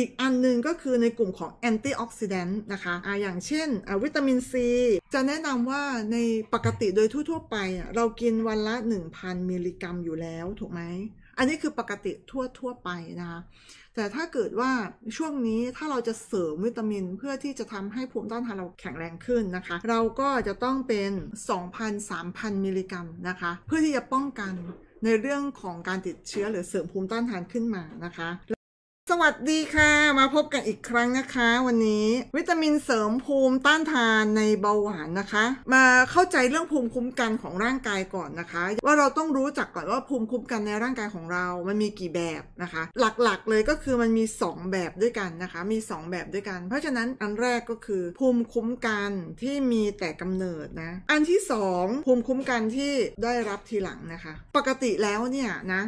อีกอันนึงก็คือในกลุ่มของแอนตี้ออกซิแดนต์นะคะอะอย่างเช่นวิตามินซี จะแนะนำว่าในปกติโดยทั่ว ๆ ไป เรากินวันละ 1,000 มิลลิกรัมอยู่แล้วถูกไหม อันนี้คือปกติทั่วๆไปนะคะ แต่ถ้าเกิดว่าช่วงนี้ถ้าเราจะเสริมวิตามินเพื่อที่จะทำให้ภูมิต้านทานเราแข็งแรงขึ้นนะคะ เราก็จะต้องเป็น 2,000-3,000 มิลลิกรัมนะคะ เพื่อที่จะป้องกันในเรื่องของการติดเชื้อหรือเสริมภูมิต้านทานขึ้นมานะคะสวัสดีค่ะมาพบกันอีกครั้งนะคะ วันนี้วิตามินเสริมภูมิต้านทานในเบาหวานนะคะ มาเข้าใจเรื่องภูมิคุ้มกันของร่างกายก่อนนะคะว่าเราต้องรู้จักก่อนว่าภูมิคุ้มกันในร่างกายของเรามันมีกี่แบบนะคะ หลักๆเลยก็คือมันมี 2 แบบด้วยกันนะคะ มี 2 แบบด้วยกัน เพราะฉะนั้นอันแรกก็คือภูมิคุ้มกันที่มีแต่กำเนิดนะอันที่2ภูมิคุ้มกันที่ได้รับทีหลังนะคะ ปกติแล้วเนี่ยนะ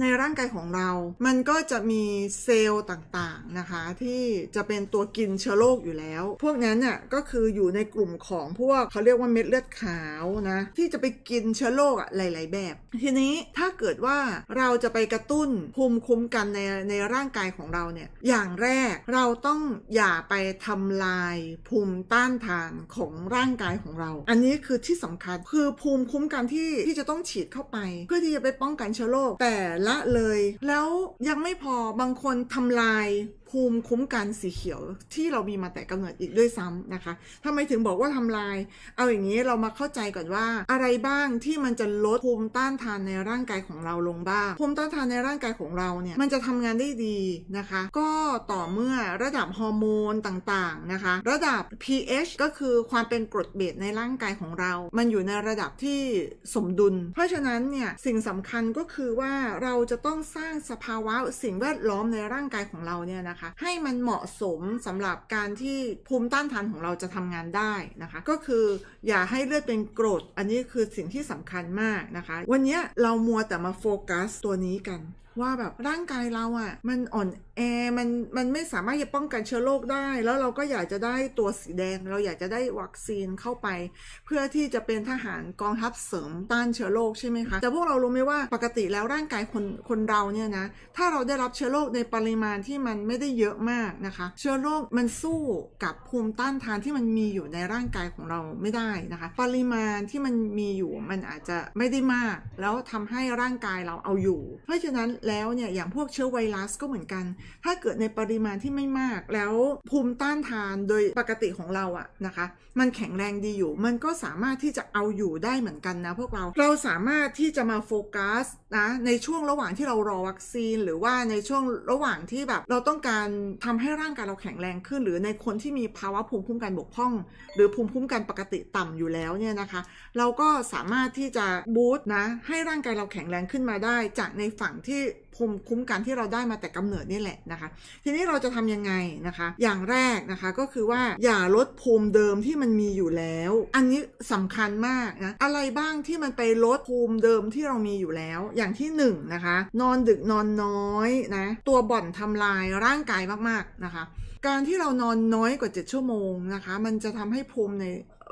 ในร่างกายของเรา มันก็จะมีเซลล์ต่างๆนะคะ ที่จะเป็นตัวกินเชื้อโรคอยู่แล้ว พวกนั้นน่ะก็คืออยู่ในกลุ่มของพวกเขาเรียกว่าเม็ดเลือดขาวนะที่จะไปกินเชื้อโรคอะหลายๆแบบ ทีนี้ถ้าเกิดว่าเราจะไปกระตุ้นภูมิคุ้มกันในในร่างกายของเราเนี่ย อย่างแรกเราต้องอย่าไปทำลายภูมิต้านทานของร่างกายของเรา อันนี้คือที่สำคัญคือภูมิคุ้มกันที่ที่จะต้องฉีดเข้าไป เพื่อที่จะไปป้องกันเชื้อโรคแต่ละเลย แล้วยังไม่พอบางคนทำลายภูมิคุ้มกันสีเขียวที่เรามีมาแต่กำเนิดอีกด้วยซ้ำนะคะ ทำไมถึงบอกว่าทำลาย เอาอย่างนี้เรามาเข้าใจก่อนว่าอะไรบ้างที่มันจะลดภูมิต้านทานในร่างกายของเราลงบ้าง ภูมิต้านทานในร่างกายของเราเนี่ยมันจะทำงานได้ดีนะคะ ก็ต่อเมื่อระดับฮอร์โมนต่างๆนะคะ ระดับ pH ก็คือความเป็นกรดเบสในร่างกายของเรา มันอยู่ในระดับที่สมดุล เพราะฉะนั้นเนี่ยสิ่งสำคัญก็คือว่าเราจะต้องสร้างสภาวะสิ่งแวดล้อมในร่างกายของเราเนี่ยนะคะคะให้มันเหมาะสมสำหรับการที่ภูมิต้านทานของเราจะทำงานได้นะคะ ก็คืออย่าให้เลือดเป็นกรด อันนี้คือสิ่งที่สำคัญมากนะคะ วันนี้เรามัวแต่มาโฟกัสตัวนี้กันว่าแบบร่างกายเราอะ่ะมันอ่อนแอมันมันไม่สามารถจะป้องกันเชื้อโรคได้แล้วเราก็อยากจะได้ตัวสีแดง เราอยากจะได้วัคซีนเข้าไปเพื่อที่จะเป็นทหารกองทัพเสริมต้านเชื้อโรคใช่ไหมคะ แต่พวกเรารู้ไหมว่าปกติแล้วร่างกายคนคนเราเนี่ยนะถ้าเราได้รับเชื้อโรคในปริมาณที่มันไม่ได้เยอะมากนะคะเชื้อโรคมันสู้กับภูมิต้านทานที่มันมีอยู่ในร่างกายของเราไม่ได้นะคะปริมาณที่มันมีอยู่มันอาจจะไม่ได้มาก แล้วทำให้ร่างกายเราเอาอยู่เพราะฉะนั้นแล้วเนี่ยอย่างพวกเชื้อไวรัสก็เหมือนกัน ถ้าเกิดในปริมาณที่ไม่มากแล้วภูมิต้านทานโดยปกติของเราอะนะคะ มันแข็งแรงดีอยู่ มันก็สามารถที่จะเอาอยู่ได้เหมือนกันนะพวกเราเราสามารถที่จะมาโฟกัสนะในช่วงระหว่างที่เรารอวัคซีน หรือว่าในช่วงระหว่างที่แบบเราต้องการทำให้ร่างกายเราแข็งแรงขึ้นหรือในคนที่มีภาวะภูมิคุ้มกันบกพร่อง หรือภูมิคุ้มกันปกติต่ำอยู่แล้วเนี่ยนะคะ เราก็สามารถที่จะบูสต์นะให้ร่างกายเราแข็งแรงขึ้นมาได้ จากในฝั่งที่ภูมิคุ้มกันที่เราได้มาแต่กำเนิด นี่แหละนะคะ ทีนี้เราจะทํำยังไงนะคะ อย่างแรกนะคะก็คือว่าอย่าลดภูมิเดิมที่มันมีอยู่แล้ว อันนี้สำคัญมากนะอะไรบ้างที่มันไปลดภูมิเดิมที่เรามีอยู่แล้ว อย่างที่ 1นนะคะนอนดึกนอนน้อยนะตัวบ่อนทำลายร่างกายมากๆนะคะ การที่เรานอนน้อยกว่า 7 ชั่วโมงนะคะ มันจะทำให้ภูมิใน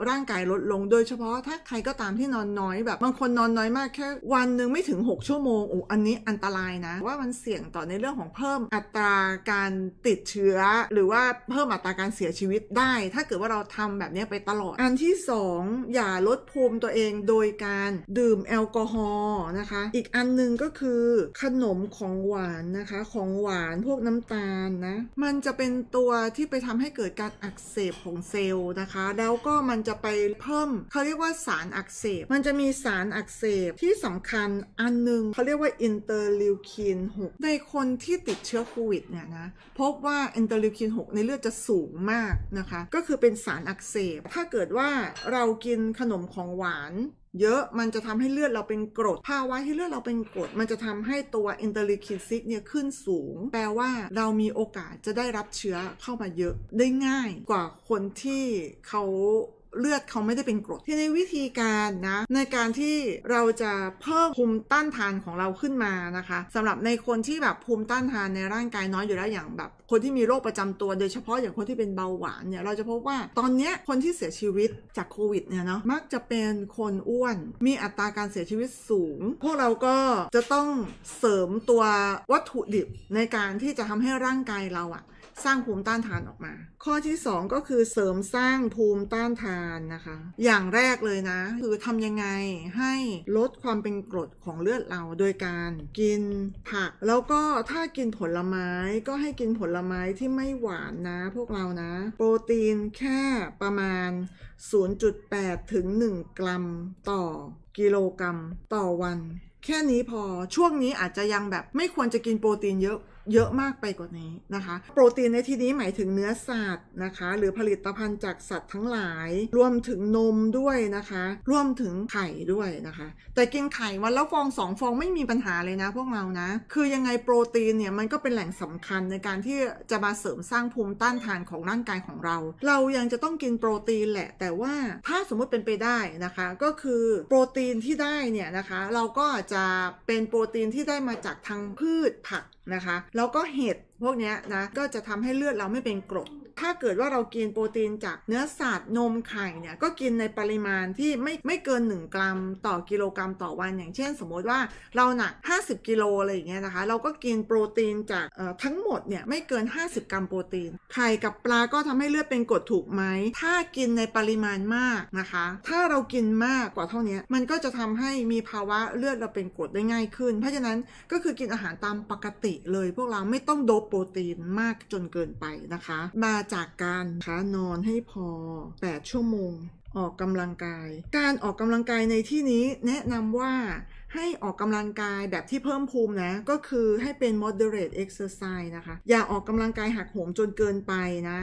ร่างกายลดลง โดยเฉพาะถ้าใครก็ตามที่นอนน้อย แบบบางคนนอนน้อยมากแค่ วันหนึ่งไม่ถึง 6 ชั่วโมงโอ้อันนี้อันตรายนะว่ามันเสี่ยงต่อในเรื่องของเพิ่มอัตราการติดเชื้อ หรือว่าเพิ่มอัตราการเสียชีวิตได้ ถ้าเกิดว่าเราทำแบบนี้ไปตลอดอันที่2ออย่าลดภูมิตัวเองโดยการดื่มแอลกอฮอล์นะคะ อีกอันหนึ่งก็คือขนมของหวานนะคะของหวานพวกน้ำตาลนะมันจะเป็นตัวที่ไปทำให้เกิดการอักเสบของเซลล์นะคะ แล้วก็มันจะจะไปเพิ่มเขาเรียกว่าสารอักเสบมันจะมีสารอักเสบที่สำคัญอันนึงเขาเรียกว่าอินเตอร์ลิวคิน 6 ในคนที่ติดเชื้อโควิดเนี่ยนะพบว่าอินเตอร์ลิวคิน 6 ในเลือดจะสูงมากนะคะก็คือเป็นสารอักเสบ ถ้าเกิดว่าเรากินขนมของหวาน เยอะมันจะทำให้เลือดเราเป็นกรดภาวะที่เลือดเราเป็นกรดมันจะทำให้ตัวอินเตอร์ลิคินซิกเนี่ยขึ้นสูง แปลว่าเรามีโอกาสจะได้รับเชื้อเข้ามาเยอะ ได้ง่าย กว่าคนที่เขาเลือดเขาไม่ได้เป็นกรดทีนี้วิธีการนะในการที่เราจะเพิ่มภูมิต้านทานของเราขึ้นมานะคะ สำหรับในคนที่แบบภูมิต้านทานในร่างกายน้อยอยู่แล้วอย่างแบบ คนที่มีโรคประจำตัวโดยเฉพาะอย่างคนที่เป็นเบาหวานเนี่ย เราจะพบว่าตอนนี้คนที่เสียชีวิตจากโควิดเนี่ยเนาะมักจะเป็นคนอ้วนมีอัตราการเสียชีวิตสูง พวกเราก็จะต้องเสริมตัววัตถุดิบในการที่จะทำให้ร่างกายเราอะสร้างภูมิต้านทานออกมา ข้อที่ 2 ก็คือเสริมสร้างภูมิต้านทานนะคะ อย่างแรกเลยนะ คือทำยังไงให้ลดความเป็นกรดของเลือดเราโดยการกินผัก แล้วก็ถ้ากินผลไม้ก็ให้กินผลไม้ที่ไม่หวานนะ พวกเรานะ โปรตีนแค่ประมาณ 0.8 ถึง 1กรัมต่อกิโลกรัมต่อวัน แค่นี้พอช่วงนี้อาจจะยังแบบไม่ควรจะกินโปรตีนเยอะเยอะมากไปกว่านี้นะคะ โปรตีนในที่นี้หมายถึงเนื้อสัตว์นะคะ หรือผลิตภัณฑ์จากสัตว์ทั้งหลาย รวมถึงนมด้วยนะคะ รวมถึงไข่ด้วยนะคะ แต่กินไข่วันละฟองสองฟองไม่มีปัญหาเลยนะพวกเรานะ คือยังไงโปรตีนเนี่ยมันก็เป็นแหล่งสำคัญในการที่จะมาเสริมสร้างภูมิต้านทานของร่างกายของเรา เรายังจะต้องกินโปรตีนแหละ แต่ว่าถ้าสมมุติเป็นไปได้นะคะ ก็คือโปรตีนที่ได้เนี่ยนะคะ เราก็จะเป็นโปรตีนที่ได้มาจากทางพืชผักนะคะแล้วก็เห็ดพวกนี้นะก็จะทำให้เลือดเราไม่เป็นกรด ถ้าเกิดว่าเรากินโปรตีนจากเนื้อสัตว์นมไข่เนี่ยก็กินในปริมาณที่ไม่ไม่เกิน 1 กรัมต่อกิโลกรัมต่อวันอย่างเช่นสมมติว่าเราหนัก50กิโลอะไรอย่างเงี้ยนะคะ เราก็กินโปรตีนจากทั้งหมดเนี่ยไม่เกิน 50 กรัมโปรตีนไข่กับปลาก็ทำให้เลือดเป็นกรดถูกไหมถ้ากินในปริมาณมากนะคะ ถ้าเรากินมากกว่าเท่านี้มันก็จะทำให้มีภาวะเลือดเราเป็นกรดได้ง่ายขึ้น เพราะฉะนั้นก็คือกินอาหารตามปกติเลยพวกเราไม่ต้องดบโปรตีนมากจนเกินไปนะคะ มาจากการคะนอนให้พอ 8 ชั่วโมง ออกกำลังกาย การออกกำลังกายในที่นี้แนะนำว่าให้ออกกำลังกายแบบที่เพิ่มภูมินะ ก็คือให้เป็น moderate exercise นะคะ อย่าออกกำลังกายหักโหมจนเกินไปนะ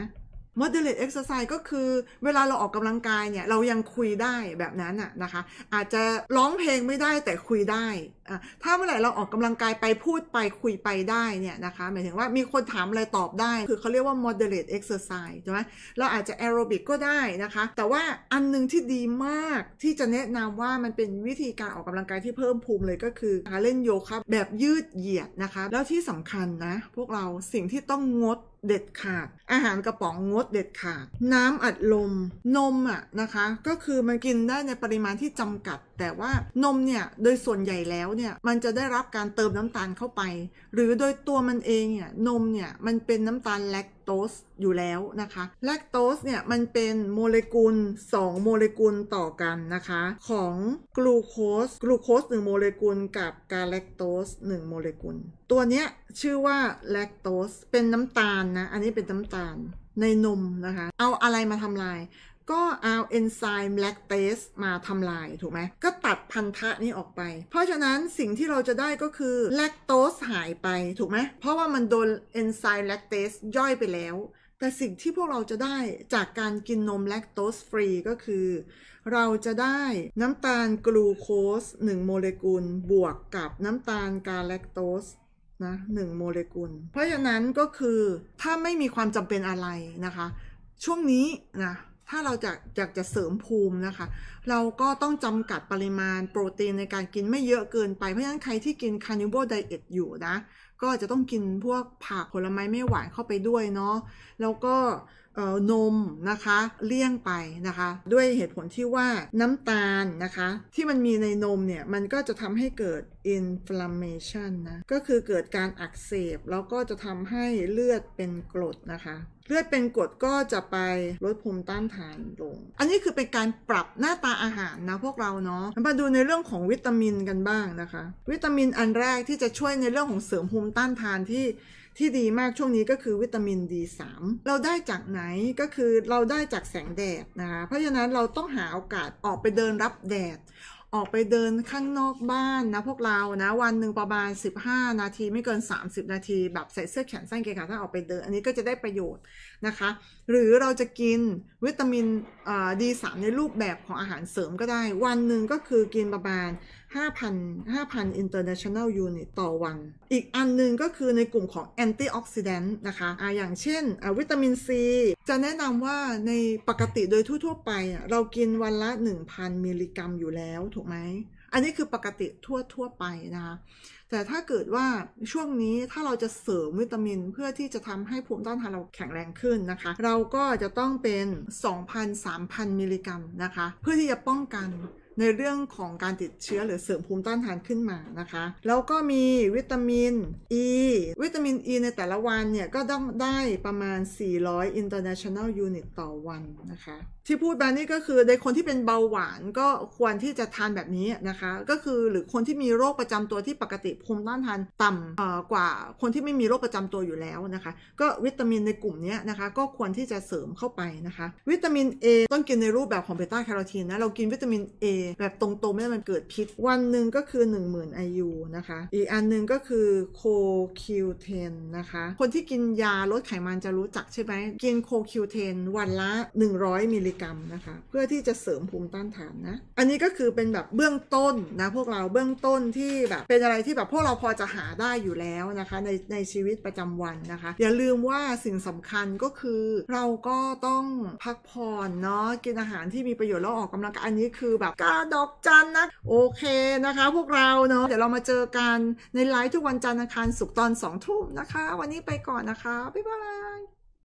moderate exercise ก็คือเวลาเราออกกำลังกายเนี่ย เรายังคุยได้แบบนั้นอะนะคะ อาจจะร้องเพลงไม่ได้แต่คุยได้อ่ะถ้าเมื่อไหร่เราออกกำลังกายไปพูดไปคุยไปได้เนี่ยนะคะหมายถึงว่ามีคนถามอะไรตอบได้ คือเขาเรียกว่า moderate exercise ใช่ไหมเราอาจจะแอโรบิกก็ได้นะคะ แต่ว่าอันนึงที่ดีมากที่จะแนะนำว่ามันเป็นวิธีการออกกำลังกายที่เพิ่มภูมิเลยก็คือการเล่นโยคะแบบยืดเหยียดนะคะแล้วที่สำคัญนะพวกเราสิ่งที่ต้องงดเด็ดขาดอาหารกระป๋องงดดเด็ดขาดน้ำอัดลม นมอ่ะนะคะก็คือมันกินได้ในปริมาณที่จำกัด แต่ว่านมเนี่ยโดยส่วนใหญ่แล้วเนี่ยมันจะได้รับการเติมน้ำตาลเข้าไป หรือโดยตัวมันเองเนี่ยนมเนี่ยมันเป็นน้ำตาลแลคโตสอยู่แล้วนะคะแลคโตสเนี่ยมันเป็นโมเลกุล2 โมเลกุลต่อกันนะคะของกลูโคสกลูโคส1โมเลกุลกับกาแลคโตส1โมเลกุล ตัวเนี้ยชื่อว่าแลคโตสเป็นน้ำตาลนะอันนี้เป็นน้ำตาลในนมนะคะ เอาอะไรมาทำลาย ก็เอาเอนไซม์แลคเตสมาทำลายถูกไหมก็ตัดพันธะนี้ออกไป เพราะฉะนั้นสิ่งที่เราจะได้ก็คือแลคโตสหายไปถูกไหมเพราะว่ามันโดนเอนไซม์แลคเตสย่อยไปแล้ว แต่สิ่งที่พวกเราจะได้จากการกินนมแลคโตสฟรีก็คือ เราจะได้น้ำตาลกลูโคส 1 โมเลกุลบวกกับน้ำตาลกาแลคโตสนะหนึ่งโมเลกุล เพราะฉะนั้นก็คือถ้าไม่มีความจำเป็นอะไรนะคะ ช่วงนี้นะ ถ้าเราจะอยากจะเสริมภูมินะคะ เราก็ต้องจำกัดปริมาณโปรตีนในการกินไม่เยอะเกินไป เพราะฉะนั้นใครที่กินคาร์นิวโบไดเอทอยู่นะ ก็จะต้องกินพวกผักผลไม้ไม่หวานเข้าไปด้วยเนาะแล้วก็นมนะคะ เลี่ยงไปนะคะ ด้วยเหตุผลที่ว่าน้ำตาลนะคะ ที่มันมีในนมเนี่ยมันก็จะทำให้เกิด inflammation นะ ก็คือเกิดการอักเสบ แล้วก็จะทำให้เลือดเป็นกรดนะคะ เลือดเป็นกรดก็จะไปลดภูมิต้านทานลง อันนี้คือเป็นการปรับหน้าตาอาหารนะพวกเราเนาะ มาดูในเรื่องของวิตามินกันบ้างนะคะ วิตามินอันแรกที่จะช่วยในเรื่องของเสริมภูมิต้านทานที่ที่ดีมากช่วงนี้ก็คือวิตามิน D3 เราได้จากไหนก็คือเราได้จากแสงแดดนะคะ เพราะฉะนั้นเราต้องหาโอกาสออกไปเดินรับแดดออกไปเดินข้างนอกบ้านนะพวกเรานะ วันหนึ่งประมาณ15 นาทีไม่เกิน 30 นาที แบบใส่เสื้อแขนสั้นเกงขาสั้นออกไปเดินอันนี้ก็จะได้ประโยชน์นะคะ หรือเราจะกินวิตามินดีสามในรูปแบบของอาหารเสริมก็ได้ วันหนึ่งก็คือกินประมาณ5,000 5,000 international unit ต่อวัน อีกอันหนึ่งก็คือในกลุ่มของแอนตี้ออกซิแดนต์นะคะอะอย่างเช่นวิตามินซีจะแนะนำว่าในปกติโดยทั่ว ๆ ไป เรากินวันละ 1,000 มิลลิกรัมอยู่แล้ว ถูกไหมอันนี้คือปกติทั่วทั่วไปนะคะ แต่ถ้าเกิดว่าช่วงนี้ถ้าเราจะเสริมวิตามิน เพื่อที่จะทำให้ภูมิต้านทานเราแข็งแรงขึ้นนะคะ เราก็จะต้องเป็น 2,000-3,000 มิลลิกรัมนะคะ เพื่อที่จะป้องกันในเรื่องของการติดเชื้อหรือเสริมภูมิต้านทานขึ้นมานะคะแล้วก็มีวิตามินอ e, ีวิตามินอ e ีในแต่ละวันเนี่ยก็ต้องได้ประมาณ 400 international unit ต่อวันนะคะที่พูดแบบนี้ก็คือในคนที่เป็นเบาหวานก็ควรที่จะทานแบบนี้นะคะก็คือหรือคนที่มีโรคประจำตัวที่ปกติภูมิต้านทานต่ำกว่าคนที่ไม่มีโรคประจำตัวอยู่แล้วนะคะก็วิตามินในกลุ่มนี้นะคะก็ควรที่จะเสริมเข้าไปนะคะวิตามิน A ต้องกินในรูปแบบของเบต้าแคโรทีนนะเรากินวิตามิน A แบบตรงๆไม่้มันเกิดพิษวันหนึ่งก็คือ 10,000 IU นะคะอีกอันหนึ่งก็คือโคคิวเทนนะคะคนที่กินยาลดไขมันจะรู้จักใช่ไหมกินโคคิวเทนวันละ 100มิลลิกรัมนะคะเพื่อที่จะเสริมภูมิต้านทานนะ อันนี้ก็คือเป็นแบบเบื้องต้นนะพวกเราเบื้องต้นที่แบบเป็นอะไรที่แบบพวกเราพอจะหาได้อยู่แล้วนะคะ ในในชีวิตประจำวันนะคะอย่าลืมว่าสิ่งสำคัญก็คือ เราก็ต้องพักผ่อนเนาะกินอาหารที่มีประโยชน์แล้วออกกำลังกายอันนี้คือแบบก้าดอกจันนะโอเคนะคะพวกเราเนาะเดี๋ยวเรามาเจอกันในไลฟ์ทุกวันจันทร์อังคารศุกร์ตอน2ทุ่มนะคะวันนี้ไปก่อนนะคะบ๊ายบาย